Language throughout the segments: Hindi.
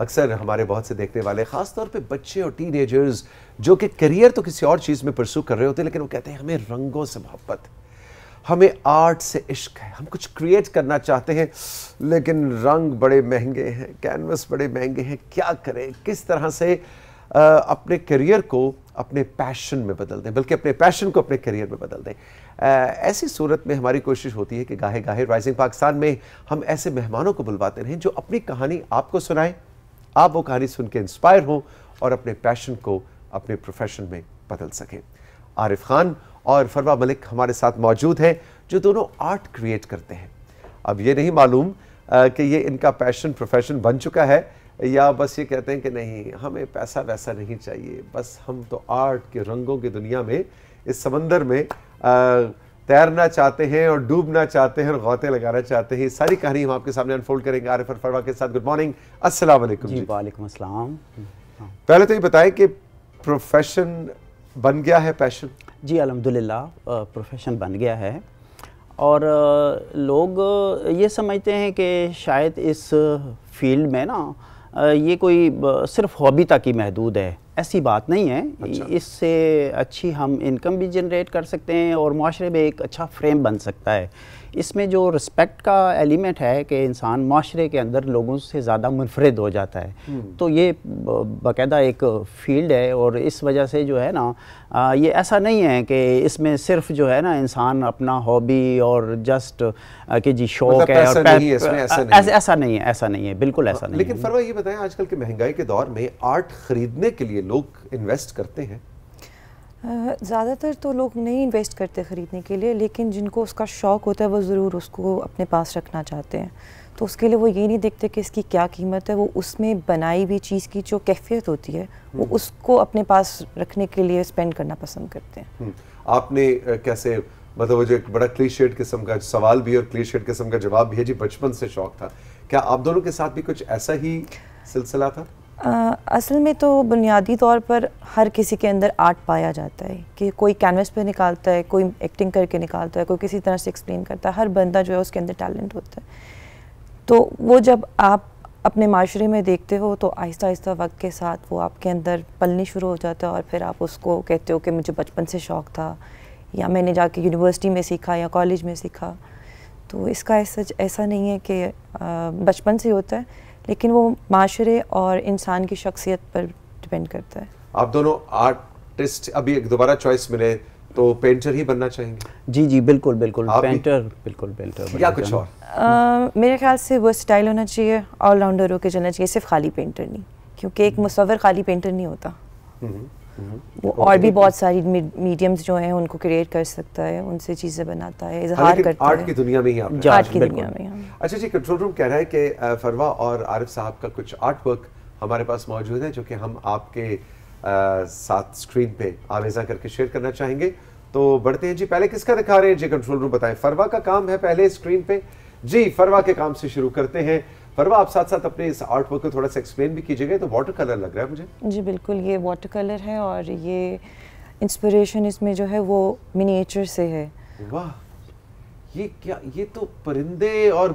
अक्सर हमारे बहुत से देखने वाले ख़ासतौर पे बच्चे और टीनेजर्स जो कि करियर तो किसी और चीज़ में परसू कर रहे होते हैं लेकिन वो कहते हैं हमें रंगों से मोहब्बत हमें आर्ट से इश्क है हम कुछ क्रिएट करना चाहते हैं लेकिन रंग बड़े महंगे हैं कैनवस बड़े महंगे हैं क्या करें किस तरह से आ, अपने करियर को अपने पैशन में बदल दें बल्कि अपने पैशन को अपने करियर में बदल दें ऐसी सूरत में हमारी कोशिश होती है कि गाहे गाहे राइजिंग पाकिस्तान में हम ऐसे मेहमानों को बुलवाते रहें जो अपनी कहानी आपको सुनाएं आप वो कहानी सुन के इंस्पायर हों और अपने पैशन को अपने प्रोफेशन में बदल सकें आरिफ खान और फरवा मलिक हमारे साथ मौजूद हैं जो दोनों आर्ट क्रिएट करते हैं अब ये नहीं मालूम कि ये इनका पैशन प्रोफेशन बन चुका है या बस ये कहते हैं कि नहीं हमें पैसा वैसा नहीं चाहिए बस हम तो आर्ट के रंगों की दुनिया में इस समंदर में आ, तैरना चाहते हैं और डूबना चाहते हैं और गौते लगाना चाहते हैं सारी कहानी हम आपके सामने अनफोल्ड करेंगे आरिफ फरवा के साथ गुड मॉर्निंग असल वालेकुम हाँ। पहले तो ये बताएं कि प्रोफेशन बन गया है पैशन जी अलहमदिल्ला प्रोफेशन बन गया है और लोग ये समझते हैं कि शायद इस फील्ड में ना ये कोई सिर्फ हॉबी तक ही महदूद है ऐसी बात नहीं है अच्छा। इससे अच्छी हम इनकम भी जनरेट कर सकते हैं और माशरे में एक अच्छा फ्रेम बन सकता है इसमें जो रिस्पेक्ट का एलिमेंट है कि इंसान माशरे के अंदर लोगों से ज़्यादा मुनफरद हो जाता है हम्म। तो ये बाकायदा एक फील्ड है और इस वजह से जो है ना आ, ये ऐसा नहीं है कि इसमें सिर्फ जो है ना इंसान अपना हॉबी और जस्ट कि जी शौक मतलब है ऐसा नहीं है ऐसा नहीं ऐसा नहीं है ऐसा नहीं है बिल्कुल ऐसा हाँ, नहीं लेकिन फरवा ये बताएं आजकल के महंगाई के दौर में आर्ट खरीदने के लिए लोग इन्वेस्ट करते हैं ज़्यादातर तो लोग नहीं इन्वेस्ट करते ख़रीदने के लिए लेकिन जिनको उसका शौक़ होता है वो ज़रूर उसको अपने पास रखना चाहते हैं तो उसके लिए वो ये नहीं देखते कि इसकी क्या कीमत है वो उसमें बनाई हुई चीज़ की जो कैफियत होती है वो हम्म। उसको अपने पास रखने के लिए स्पेंड करना पसंद करते हैं हम्म। आपने कैसे मतलब वो एक बड़ा क्लीशेड किस्म का सवाल भी और क्लीशेड किस्म का जवाब भी है जी बचपन से शौक था क्या आप दोनों के साथ भी कुछ ऐसा ही सिलसिला था आ, असल में तो बुनियादी तौर पर हर किसी के अंदर आर्ट पाया जाता है कि कोई कैनवस पे निकालता है कोई एक्टिंग करके निकालता है कोई किसी तरह से एक्सप्लेन करता है हर बंदा जो है उसके अंदर टैलेंट होता है तो वो जब आप अपने माशरे में देखते हो तो आहिस्ता आहिस्ता वक्त के साथ वो आपके अंदर पलनी शुरू हो जाता है और फिर आप उसको कहते हो कि मुझे बचपन से शौक़ था या मैंने जाके यूनिवर्सिटी में सीखा या कॉलेज में सीखा तो इसका ऐसा ऐसा नहीं है कि बचपन से होता है लेकिन वो माशरे और इंसान की शख्सियत पर डिपेंड करता है आप दोनों आर्टिस्ट अभी एक दोबारा चॉइस मिले तो पेंटर ही बनना चाहेंगे जी जी बिल्कुल बिल्कुल पेंटर बिल्कुल पेंटर या कुछ और आ, मेरे ख्याल से वो स्टाइल होना चाहिए ऑलराउंडर होकर चलना चाहिए सिर्फ खाली पेंटर नहीं क्योंकि एक मुसवर खाली पेंटर नहीं होता हम्म। वो और भी बहुत सारी मीडियम्स जो हैं उनको क्रिएट कर सकता है उनसे चीज़ें बनाता है इजहार करता है आर्ट की दुनिया में ही आप आर्ट की दुनिया में हाँ। अच्छा जी कंट्रोल रूम कह रहा है कि फरवा और आरिफ साहब का कुछ आर्ट वर्क हमारे पास मौजूद है जो कि हम आपके आ, साथ स्क्रीन पे आवेजा करके शेयर करना चाहेंगे तो बढ़ते हैं जी पहले किसका दिखा रहे हैं जी कंट्रोल रूम बताएं फरवा का काम है पहले स्क्रीन पे जी फरवा के काम से शुरू करते हैं फरवा आप साथ साथ अपने इस आर्ट वर्क को थोड़ा सा एक्सप्लेन भी कीजिएगा तो वाटर कलर लग रहा है मुझे जी बिल्कुल ये वाटर कलर है और ये इंस्पिरेशन इसमें जो है वो मिनिएचर से है वाह ये क्या ये तो परिंदे और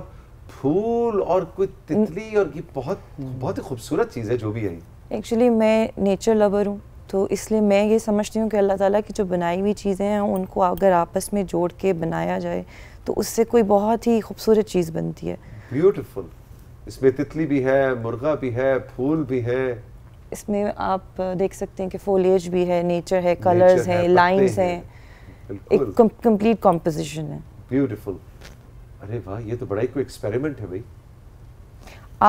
फूल और कोई तितली और ये बहुत बहुत ही खूबसूरत चीज़ है जो भी है एक्चुअली मैं नेचर लवर हूँ तो इसलिए मैं ये समझती हूँ कि अल्लाह ताला की जो बनाई हुई चीज़ें हैं उनको अगर आपस में जोड़ के बनाया जाए तो उससे कोई बहुत ही खूबसूरत चीज़ बनती है ब्यूटीफुल इसमें तितली भी है मुर्गा भी है फूल भी है इसमें आप देख सकते हैं कि फोलेज भी है नेचर है कलर्स हैं लाइंस हैं एक कंप्लीट कॉम्पोजिशन है ब्यूटीफुल अरे वाह ये तो बड़ा ही कोई एक्सपेरिमेंट है भाई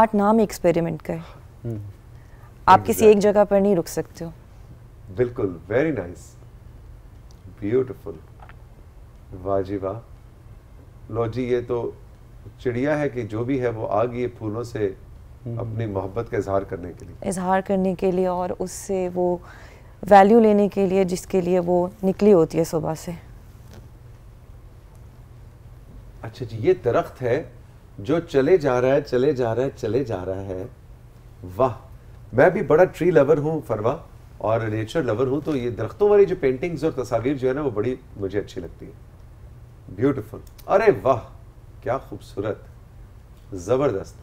आर्ट नाम एक्सपेरिमेंट का है हम्म। आप किसी एक जगह पर नहीं रुक सकते हो बिल्कुल वेरी नाइस ब्यूटीफुल वाह जी वाह लो जी ये तो चिड़िया है कि जो भी है वो आ गई फूलों से हम्म। अपनी मोहब्बत का इजहार करने के लिए इजहार करने के लिए और उससे वो वैल्यू लेने के लिए जिसके लिए वो निकली होती है सुबह से अच्छा जी ये दरख्त है जो चले जा रहा है चले जा रहा है चले जा रहा है वाह मैं भी बड़ा ट्री लवर हूँ फरवा और नेचर लवर हूँ तो ये दरख्तों वाली जो पेंटिंग्स और तस्वीर जो है ना वो बड़ी मुझे अच्छी लगती है ब्यूटिफुल अरे वाह क्या खूबसूरत ज़बरदस्त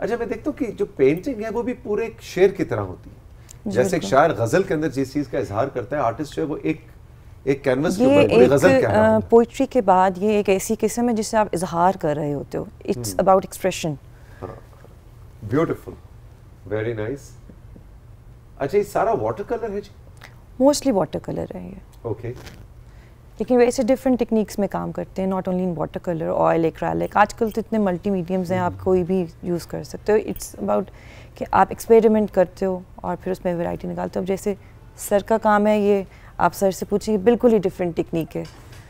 अच्छा मैं देखता हूँ कि जो पेंटिंग है वो भी पूरे एक शेर की तरह होती है जैसे एक शायर गज़ल के अंदर जिस चीज़ का इजहार करता है आर्टिस्ट जो है वो एक एक कैनवस के ऊपर ये एक पोइट्री के बाद ये एक ऐसी किस्म है जिसे आप इजहार कर रहे होते हो it's about expression beautiful very nice अच्छा ये सारा वाटर कलर है जी मोस्टली वाटर कलर है ये ओके okay. लेकिन वैसे डिफरेंट टेक्निक्स में काम करते हैं not only in water colour oil acrylic आजकल तो इतने मल्टी मीडियम्स हैं आप कोई भी यूज़ कर सकते हो इट्स अबाउट कि आप एक्सपेरिमेंट करते हो और फिर उसमें वैरायटी निकालते हो अब जैसे सर का काम है ये आप सर से पूछिए बिल्कुल ही डिफरेंट टेक्निक है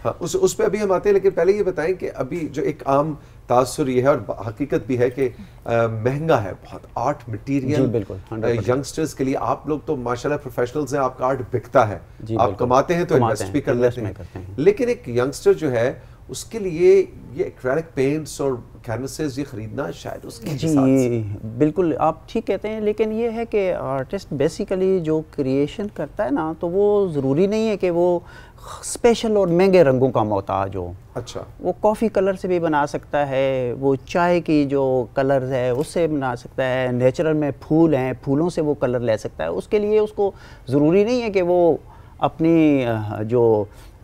हाँ उस उस पर अभी हम आते हैं लेकिन पहले ये बताएं कि अभी जो एक आम तासर यह है और हकीकत भी है कि महंगा है बहुत आर्ट मटीरियल बिल्कुल यंगस्टर्स के लिए आप लोग तो माशाल्लाह प्रोफेशनल्स हैं आपका आर्ट बिकता है आप कमाते हैं तो इन्वेस्ट भी कर लेते हैं लेकिन एक यंगस्टर जो है उसके लिए ये एक्रेलिक पेंट्स और कैनसेस ये ख़रीदना शायद उसके जी बिल्कुल आप ठीक कहते हैं लेकिन ये है कि आर्टिस्ट बेसिकली जो क्रिएशन करता है ना तो वो ज़रूरी नहीं है कि वो स्पेशल और महंगे रंगों का मोहताज हो अच्छा वो कॉफ़ी कलर से भी बना सकता है वो चाय की जो कलर है उससे बना सकता है नेचुरल में फूल हैं फूलों से वो कलर ले सकता है उसके लिए उसको ज़रूरी नहीं है कि वो अपनी जो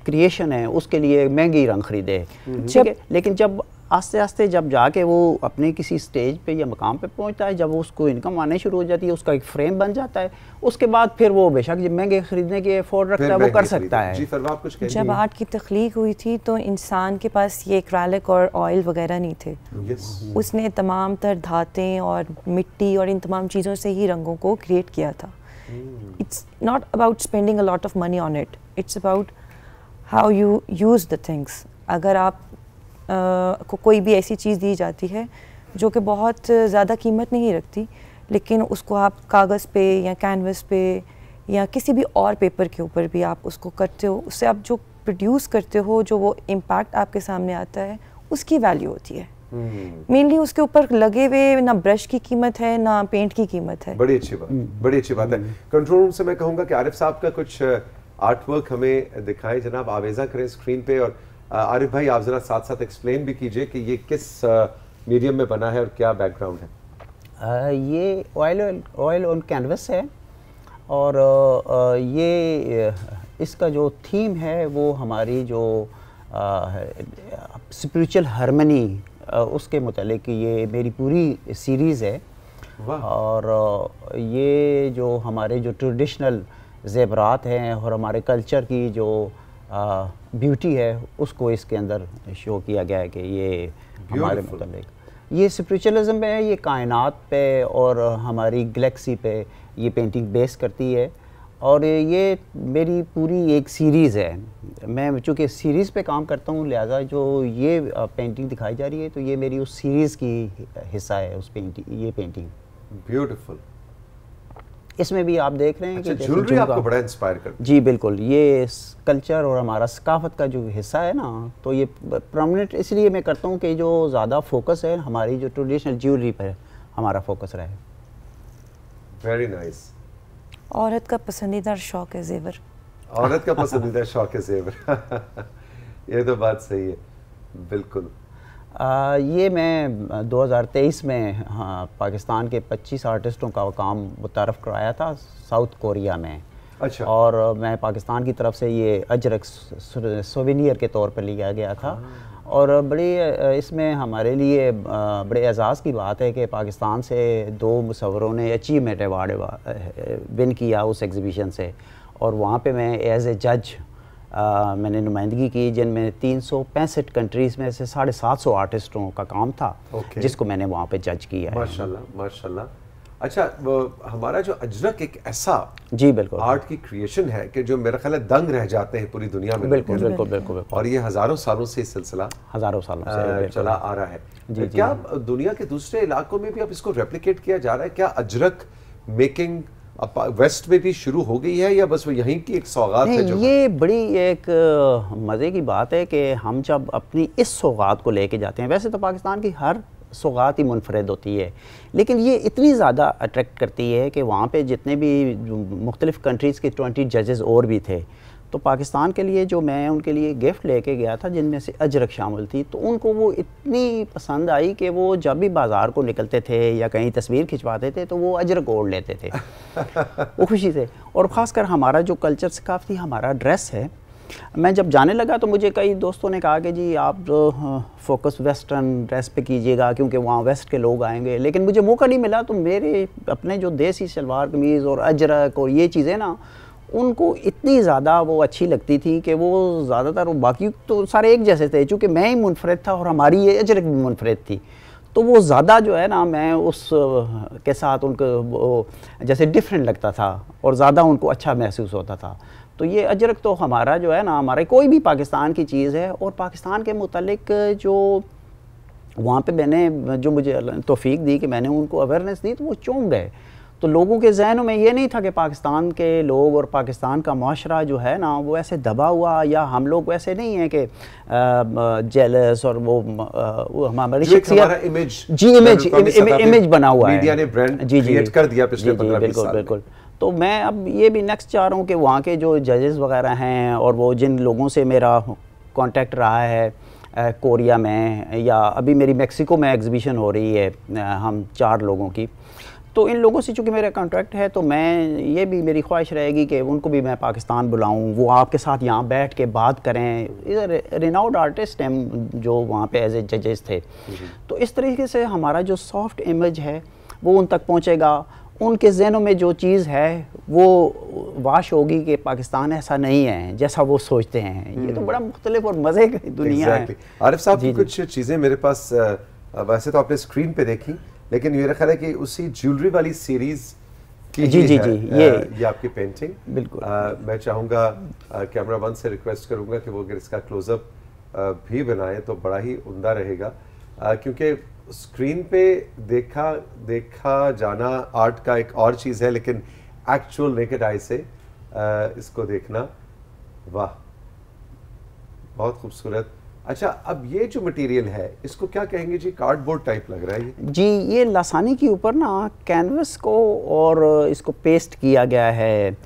क्रिएशन है उसके लिए महंगी रंग खरीदे हम्म। ठीक है लेकिन जब आस्ते आस्ते जब जाके वो अपने किसी स्टेज पे या मकाम पे पहुंचता है जब उसको इनकम आने शुरू हो जाती है उसका एक फ्रेम बन जाता है उसके बाद फिर वो बेशक जब महंगे खरीदने के अफोर्ड रखता है वो कर सकता है जी जब आर्ट की तख्लीक हुई थी तो इंसान के पास ये क्रैलिक और ऑयल वगैरह नहीं थे उसने तमाम तर धातें और मिट्टी और इन तमाम चीज़ों से ही रंगों को क्रिएट किया था it's not about spending a lot of money on it it's about how you use the things अगर आप आ, को कोई भी ऐसी चीज़ दी जाती है जो कि बहुत ज़्यादा कीमत नहीं रखती लेकिन उसको आप कागज़ पे या कैनवस पे या किसी भी और पेपर के ऊपर भी आप उसको करते हो उससे आप जो प्रोड्यूस करते हो जो वो इम्पैक्ट आपके सामने आता है उसकी वैल्यू होती है मेनली हम्म। उसके ऊपर लगे हुए ना ब्रश की कीमत है ना पेंट की कीमत है बड़ी अच्छी बात बड़ी अच्छी बात है कंट्रोल रूम हम्म। से मैं कहूँगा कि आरिफ साहब का कुछ आर्ट वर्क हमें दिखाएं जनाब आवेजा करें स्क्रीन पे और आरिफ भाई आप ज़रा साथ साथ एक्सप्लेन भी कीजिए कि ये किस मीडियम में बना है और क्या बैकग्राउंड है ये ऑयल ऑयल ऑन कैनवस है और ये इसका जो थीम है वो हमारी जो स्पिरिचुअल हारमनी उसके मतलब ये मेरी पूरी सीरीज़ है और ये जो हमारे जो ट्रेडिशनल ज़ेबरात हैं और हमारे कल्चर की जो ब्यूटी है उसको इसके अंदर शो किया गया है कि ये हमारे मतलब ये स्परिचुअलिज्म पे है ये कायनात पे और हमारी गलेक्सी पे ये पेंटिंग बेस करती है और ये मेरी पूरी एक सीरीज़ है मैं चूँकि सीरीज़ पे काम करता हूँ लिहाजा जो ये पेंटिंग दिखाई जा रही है तो ये मेरी उस सीरीज़ की हिस्सा है उस पेंटिंग ये पेंटिंग ब्यूटीफुल इसमें भी आप देख रहे हैं अच्छा, कि ज्वेलरी आपको बड़ा इंस्पायर कर जी बिल्कुल ये कल्चर और हमारा सकाफत का जो हिस्सा है ना तो ये प्रमनेंट इसलिए मैं करता हूँ कि जो ज़्यादा फोकस है हमारी जो ट्रेडिशनल ज्वेलरी पर हमारा फोकस रहे वेरी नाइस औरत का पसंदीदा शौक है जेवर औरत का पसंदीदा शौक है जेवर ये तो बात सही है बिल्कुल आ, ये मैं 2023 में हाँ, पाकिस्तान के 25 आर्टिस्टों का काम मुतारफ कराया था साउथ कोरिया में अच्छा और मैं पाकिस्तान की तरफ से ये अजरक सोविनियर के तौर पर लिया गया था हाँ। और बड़ी इसमें हमारे लिए बड़े एजाज़ की बात है कि पाकिस्तान से दो मुसवरों ने अचीवमेंट अवार्ड विन किया उस एग्ज़िबिशन से और वहाँ पे मैं एज ए जज आ, मैंने नुमाइंदगी की जिनमें तीन सौ पैंसठ कंट्रीज़ में से साढ़े सात सौ आर्टिस्टों का काम था okay. जिसको मैंने वहाँ पे जज किया माशाल्लाह माशाल्लाह अच्छा हमारा जो अजरक एक ऐसा जी बिल्कुल आर्ट की क्रिएशन है कि जो मेरा ख्याल है दंग रह जाते हैं पूरी दुनिया में बिल्कुल बिल्कुल बिल्कुल बिल्कुल बिल्कुल और ये हजारों सालों से सिलसिला हजारों सालों से चला आ रहा है जी, तो क्या जी, दुनिया के दूसरे इलाकों में भी अब इसको रेप्लीकेट किया जा रहा है क्या अजरक मेकिंग अब वेस्ट में भी शुरू हो गई है या बस वो यहीं की एक सौगात है जो ये बड़ी एक मज़े की बात है कि हम जब अपनी इस सौगात को लेके जाते हैं वैसे तो पाकिस्तान की हर सौगात ही मुनफरद होती है लेकिन ये इतनी ज़्यादा अट्रैक्ट करती है कि वहाँ पे जितने भी मुख्तलिफ़ कंट्रीज़ के ट्वेंटी जजेस और भी थे तो पाकिस्तान के लिए जो मैं उनके लिए गिफ्ट लेके गया था जिनमें से अजरक शामिल थी तो उनको वो इतनी पसंद आई कि वो जब भी बाज़ार को निकलते थे या कहीं तस्वीर खिंचवाते थे तो वो अजरक ओढ़ लेते थे वो खुशी से और ख़ासकर हमारा जो कल्चर सकाफती हमारा ड्रेस है मैं जब जाने लगा तो मुझे कई दोस्तों ने कहा कि जी आप जो फोकस वेस्टर्न ड्रेस पे कीजिएगा क्योंकि वहाँ वेस्ट के लोग आएंगे लेकिन मुझे मौका नहीं मिला तो मेरे अपने जो देसी शलवार कमीज़ और अजरक और ये चीज़ें ना उनको इतनी ज़्यादा वो अच्छी लगती थी कि वो ज़्यादातर वो बाकी तो सारे एक जैसे थे चूँकि मैं ही मुनफरद था और हमारी ये अजरक भी मुनफरद थी तो वो ज़्यादा जो है ना मैं उस के साथ उनको जैसे डिफरेंट लगता था और ज़्यादा उनको अच्छा महसूस होता था तो ये अजरक तो हमारा जो है ना हमारे कोई भी पाकिस्तान की चीज़ है और पाकिस्तान के मतलब जो वहाँ पे मैंने जो मुझे तोफ़ी दी कि मैंने उनको अवेयरनेस दी तो वो चौंक गए तो लोगों के जहनों में ये नहीं था कि पाकिस्तान के लोग और पाकिस्तान का माशरा जो है ना वो ऐसे दबा हुआ या हम लोग वैसे नहीं हैं कि जेलस और वो, वो हमारी शख्सियत इमेज जी इमेज इमेज बना हुआ है ने ब्रांड जी जी कर दिया पिछले जी, बिल्कुल बिल्कुल तो मैं अब ये भी नेक्स्ट चाह रहा हूँ कि वहाँ के जो जजेस वगैरह हैं और वो जिन लोगों से मेरा कॉन्टेक्ट रहा है कोरिया में या अभी मेरी मेक्सिको में एग्जीबिशन हो रही है हम चार लोगों की तो इन लोगों से चूँकि मेरा कॉन्ट्रैक्ट है तो मैं ये भी मेरी ख्वाहिश रहेगी कि उनको भी मैं पाकिस्तान बुलाऊँ वो आपके साथ यहाँ बैठ के बात करें इधर रिनाउड आर्टिस्ट हैं जो वहाँ पे एज ए जजेस थे तो इस तरीके से हमारा जो सॉफ्ट इमेज है वो उन तक पहुँचेगा उनके जहनों में जो चीज़ है वो वाश होगी कि पाकिस्तान ऐसा नहीं है जैसा वो सोचते हैं ये तो हम्म। बड़ा मुख्तलिफ और मज़े की दुनिया exactly. है आरिफ साहब कुछ चीज़ें मेरे पास वैसे तो आपने स्क्रीन पे देखी लेकिन मेरा ख्याल है कि उसी ज्वेलरी वाली सीरीज की जी जी जी ये ये आपकी पेंटिंग बिल्कुल आ, मैं चाहूँगा कैमरा मैन से रिक्वेस्ट करूँगा कि वो अगर इसका क्लोजअप भी बनाए तो बड़ा ही उमदा रहेगा क्योंकि स्क्रीन पे देखा देखा जाना आर्ट का एक और चीज़ है लेकिन एक्चुअल नेकेड आई से इसको देखना वाह बहुत खूबसूरत अच्छा अब ये जो मटेरियल है इसको क्या कहेंगे जी कार्डबोर्ड टाइप लग रहा है जी ये लासानी के ऊपर ना कैनवस को और इसको पेस्ट किया गया है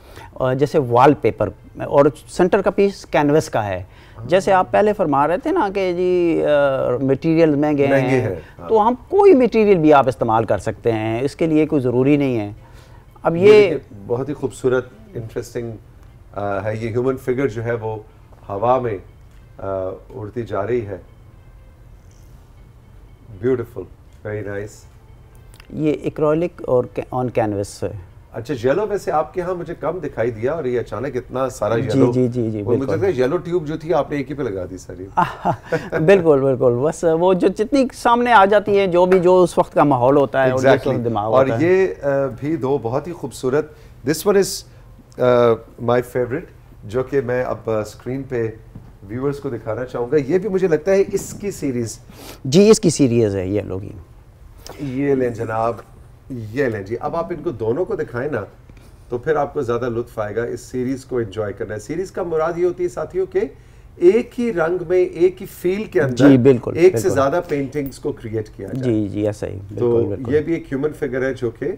जैसे वॉलपेपर और सेंटर का पीस कैनवस का है हाँ। जैसे आप पहले फरमा रहे थे ना कि जी मटेरियल महंगे हैं है। हाँ। तो हम कोई मटेरियल भी आप इस्तेमाल कर सकते हैं इसके लिए कोई ज़रूरी नहीं है अब ये, ये बहुत ही खूबसूरत इंटरेस्टिंग है ये ह्यूमन फिगर जो है वो हवा में उड़ती जा रही है ब्यूटिफुल वेरी नाइस ये एक्रोलिक और ऑन कैनवस है अच्छा येलो वैसे आपके यहाँ मुझे कम दिखाई दिया और ये अचानक इतना सारा येलो जी जी जी जी वो मुझे लगता है येलो ट्यूब जो थी आपने एक ही पे लगा दी सारी बिल्कुल बिल्कुल बस वो जो जितनी सामने आ जाती है जो भी जो उस वक्त का माहौल होता है exactly. और, दिमाग और होता ये है। भी दो बहुत ही खूबसूरत this one is my favourite जो कि मैं अब स्क्रीन पे व्यूअर्स को दिखाना चाहूँगा ये भी मुझे लगता है इसकी सीरीज जी इसकी सीरीज है ये लोग ये लें जनाब ये लें जी अब आप इनको दोनों को दिखाएं ना तो फिर आपको ज़्यादा लुत्फ आएगा इस सीरीज़ को एंजॉय करना सीरीज़ का मुराद ये होती है साथियों के एक ही रंग में एक ही फील के अंदर जी बिल्कुल एक बिल्कुल। से ज़्यादा पेंटिंग्स को क्रिएट किया जाए। जी जी ऐसा ही तो बिल्कुल। ये भी एक ह्यूमन फिगर है जो कि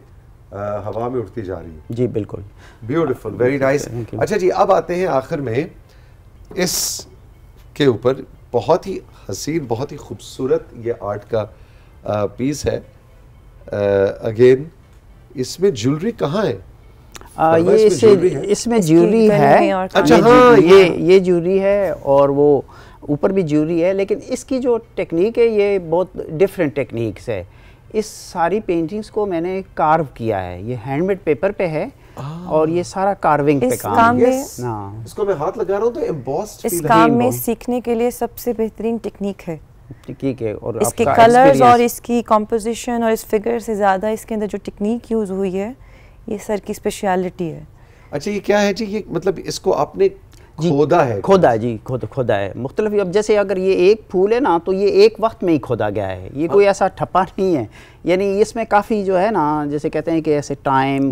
हवा में उड़ती जा रही है जी बिल्कुल ब्यूटीफुल वेरी नाइस अच्छा जी अब आते हैं आखिर में इस के ऊपर बहुत ही हसीन बहुत ही खूबसूरत ये आर्ट का आ, पीस है अगेन इसमें ज्वेलरी कहाँ है आ, ये इसमें ज्वेलरी है अच्छा हाँ, हाँ ये ये ज्वेलरी है और वो ऊपर भी ज्वेलरी है लेकिन इसकी जो टेक्निक है ये बहुत डिफरेंट टेक्निक्स है इस सारी पेंटिंग्स को मैंने कार्व किया है ये हैंडमेड पेपर पे है और ये सारा कार्विंग पे काम, में yes. हाँ। इसको मैं हाथ लगा रहा हूँ तो इस काम में सीखने के लिए सबसे बेहतरीन टेक्निक है टेक्निक है और इसके कलर्स और इसकी कॉम्पोजिशन और इस फिगर से ज़्यादा इसके अंदर जो टेक्निक यूज़ हुई है ये सर की स्पेशलिटी है अच्छा ये क्या है जी ये मतलब इसको आपने खोदा है खोदा है जी खुद खोदा है मुख्तलिफ अब जैसे अगर ये एक फूल है ना तो ये एक वक्त में ही खोदा गया है ये हाँ। कोई ऐसा ठप्पा नहीं है यानी इसमें काफ़ी जो है ना जैसे कहते हैं कि ऐसे टाइम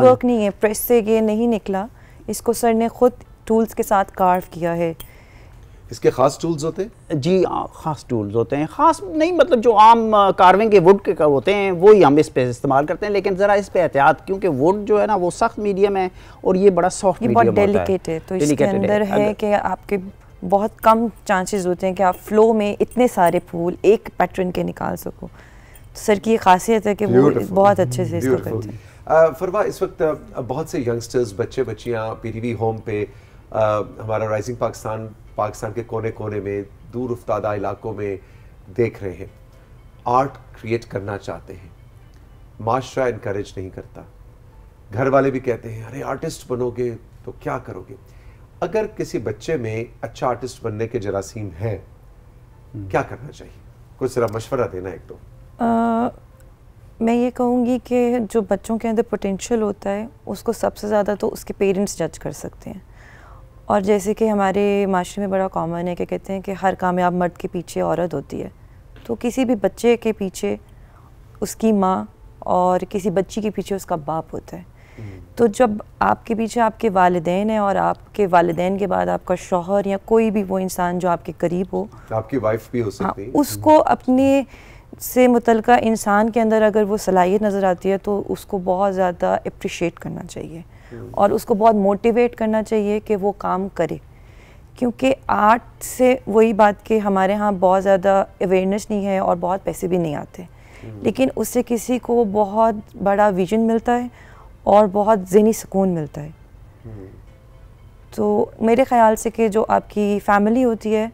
वर्क नहीं है प्रेस से ये नहीं निकला इसको सर ने खुद टूल्स के साथ कार्व किया है इसके खास टूल्स होते हैं जी आ, हाँ, खास टूल्स होते हैं खास नहीं मतलब जो आम कार्विंग के वुड के का होते हैं वो ही हम इस पे इस्तेमाल करते हैं लेकिन ज़रा इस पे एहतियात क्योंकि वुड जो है ना वो सख्त मीडियम है और ये बड़ा सॉफ्ट मीडियम होता डेलिकेट है तो इसके अंदर है कि आपके बहुत कम चांसेस होते हैं कि आप फ्लो में इतने सारे फूल एक पैटर्न के निकाल सको तो सर की ये खासियत है कि वो बहुत अच्छे से इसको करते हैं फरवा इस वक्त बहुत से यंगस्टर्स बच्चे बच्चियाँ पी होम पे हमारा राइजिंग पाकिस्तान पाकिस्तान के कोने कोने में दूर उफ्तादा इलाकों में देख रहे हैं आर्ट क्रिएट करना चाहते हैं माशरा इनक्रेज नहीं करता घर वाले भी कहते हैं अरे आर्टिस्ट बनोगे तो क्या करोगे अगर किसी बच्चे में अच्छा आर्टिस्ट बनने के जरासीम है हम्म। क्या करना चाहिए कुछ जरा मशवरा देना एक तो आ, मैं ये कहूँगी कि जो बच्चों के अंदर पोटेंशियल होता है उसको सबसे ज़्यादा तो उसके पेरेंट्स जज कर सकते हैं और जैसे कि हमारे माशरे में बड़ा कॉमन है कि कहते हैं कि हर कामयाब मर्द के पीछे औरत होती है तो किसी भी बच्चे के पीछे उसकी माँ और किसी बच्ची के पीछे उसका बाप होता है हम्म। तो जब आपके पीछे आपके वालदेन हैं और आपके वालदेन के बाद आपका शोहर या कोई भी वो इंसान जो आपके करीब हो आपकी वाइफ भी हो सकती है हाँ, उसको अपने से मुतल इंसान के अंदर अगर वो सलाहियत नज़र आती है तो उसको बहुत ज़्यादा अप्रिशिएट करना चाहिए हम्म। और उसको बहुत मोटिवेट करना चाहिए कि वो काम करे क्योंकि आर्ट से वही बात कि हमारे यहाँ बहुत ज़्यादा अवेयरनेस नहीं है और बहुत पैसे भी नहीं आते हम्म। लेकिन उससे किसी को बहुत बड़ा विजन मिलता है और बहुत जहनी सुकून मिलता है हम्म। तो मेरे ख्याल से कि जो आपकी फैमिली होती है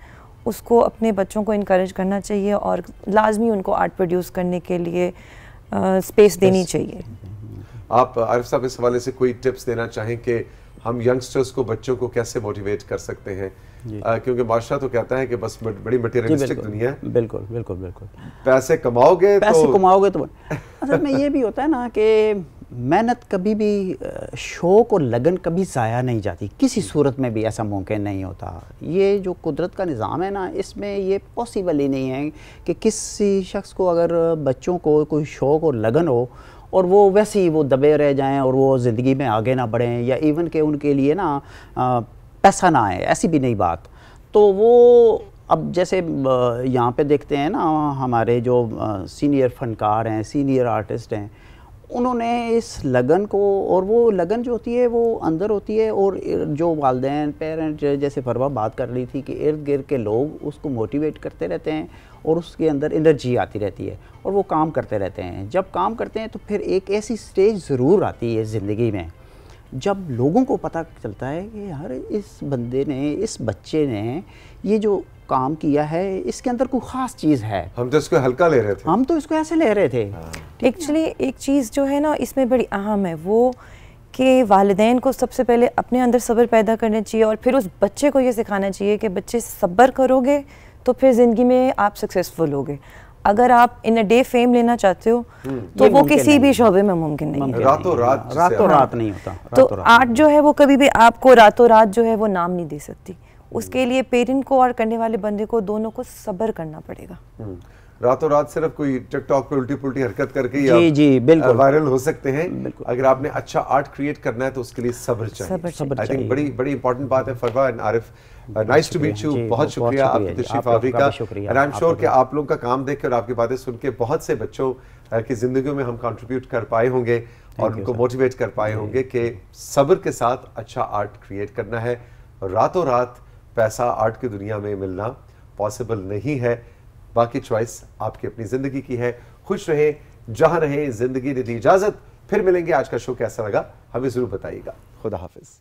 उसको अपने बच्चों को इनक्रेज करना चाहिए और लाजमी उनको आर्ट प्रोड्यूस करने के लिए स्पेस देनी चाहिए आप आरिफ साहब इस हवाले से कोई टिप्स देना चाहें कि हम यंगस्टर्स को बच्चों को कैसे मोटिवेट कर सकते हैं आ, क्योंकि बादशाह तो कहता है कि बस बड़ी मटेरियलिस्टिक दुनिया है बिल्कुल बिल्कुल बिल्कुल पैसे कमाओगे तो- पैसे कमाओगे तो असल में ये भी होता है ना कि मेहनत कभी भी शौक और लगन कभी ज़ाया नहीं जाती किसी सूरत में भी ऐसा मुमकिन नहीं होता ये जो कुदरत का निज़ाम है ना इसमें ये पॉसिबल ही नहीं है कि किसी शख्स को अगर बच्चों को कोई शौक़ और लगन हो और वो वैसे ही वो दबे रह जाएँ और वो ज़िंदगी में आगे ना बढ़ें या इवन के उनके लिए ना पैसा ना आए ऐसी भी नहीं बात तो वो अब जैसे यहाँ पे देखते हैं ना हमारे जो सीनियर फनकार हैं सीनियर आर्टिस्ट हैं उन्होंने इस लगन को और वो लगन जो होती है वो अंदर होती है और जो वालदेन पेरेंट जैसे फरवा बात कर रही थी कि इर्द गिर्द के लोग उसको मोटिवेट करते रहते हैं और उसके अंदर एनर्जी आती रहती है और वो काम करते रहते हैं जब काम करते हैं तो फिर एक ऐसी स्टेज ज़रूर आती है ज़िंदगी में जब लोगों को पता चलता है कि यार इस बंदे ने इस बच्चे ने ये जो काम किया है इसके अंदर कोई ख़ास चीज़ है हम तो इसको हल्का ले रहे थे हम तो इसको ऐसे ले रहे थे एक्चुअली हाँ। एक चीज़ जो है ना इसमें बड़ी अहम है वो कि वालदे को सबसे पहले अपने अंदर सब्र पैदा करना चाहिए और फिर उस बच्चे को ये सिखाना चाहिए कि बच्चे सब्र करोगे तो फिर ज़िंदगी में आप सक्सेसफुल हो गए अगर आप इन अ डे फेम लेना चाहते हो हम्म, तो वो किसी भी शोबे में मुमकिन नहीं है रातों रात रातों रात नहीं होता तो आर्ट जो है वो कभी भी आपको रातों रात जो है वो नाम नहीं दे सकती उसके हम्म। लिए पेरेंट को और करने वाले बंदे को दोनों को सब्र करना पड़ेगा हम्म। रातों रात सिर्फ कोई टिकटॉक पे उल्टी पुल्टी हरकत करके जी या जी बिल्कुल वायरल हो सकते हैं अगर आपने अच्छा आर्ट क्रिएट करना है तो उसके लिए सब्र चाहिए आई थिंक बड़ी बड़ी इंपॉर्टेंट बात है Farwa and Arif nice to meet you बहुत शुक्रिया आपकी तशरीफ आवरी का एंड आई एम श्योर कि आप लोगों का काम देख के और आपकी बातें सुन के बहुत से बच्चों की जिंदगी में हम कंट्रीब्यूट कर पाए होंगे और उनको मोटिवेट कर पाए होंगे कि सब्र के साथ अच्छा आर्ट क्रिएट करना है रातों रात पैसा आर्ट की दुनिया में मिलना पॉसिबल नहीं है बाकी चॉइस आपकी अपनी जिंदगी की है खुश रहे जहां रहे जिंदगी ने दी इजाजत फिर मिलेंगे आज का शो कैसा लगा हमें जरूर बताइएगा खुदा हाफिज़